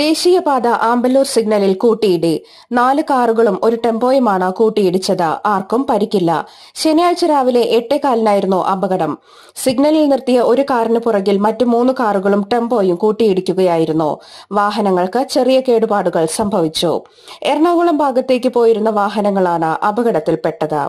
ദേശീയപാത ആമ്പല്ലൂർ സിഗ്നലിൽ കൂട്ടിയിടി നാല് കാറുകളും ഒരു ടെമ്പോയുമാണ് കൂട്ടിയിടിച്ചത് ആർക്കും പരിക്കില്ല ശനിയാഴ്ച രാവിലെ എട്ടേകാലിനായിരുന്നു അപകടം സിഗ്നലിൽ നിർത്തിയ ഒരു കാറിന് പുറകിൽ മറ്റു മൂന്ന് കാറുകളും ടെമ്പോയും കൂട്ടിയിടിക്കുകയായിരുന്നു വാഹനങ്ങൾക്ക് ചെറിയ കേടുപാടുകൾ സംഭവിച്ചു എറണാകുളം ഭാഗത്തേക്ക് പോയിരുന്ന വാഹനങ്ങളാണ് അപകടത്തിൽപ്പെട്ടത്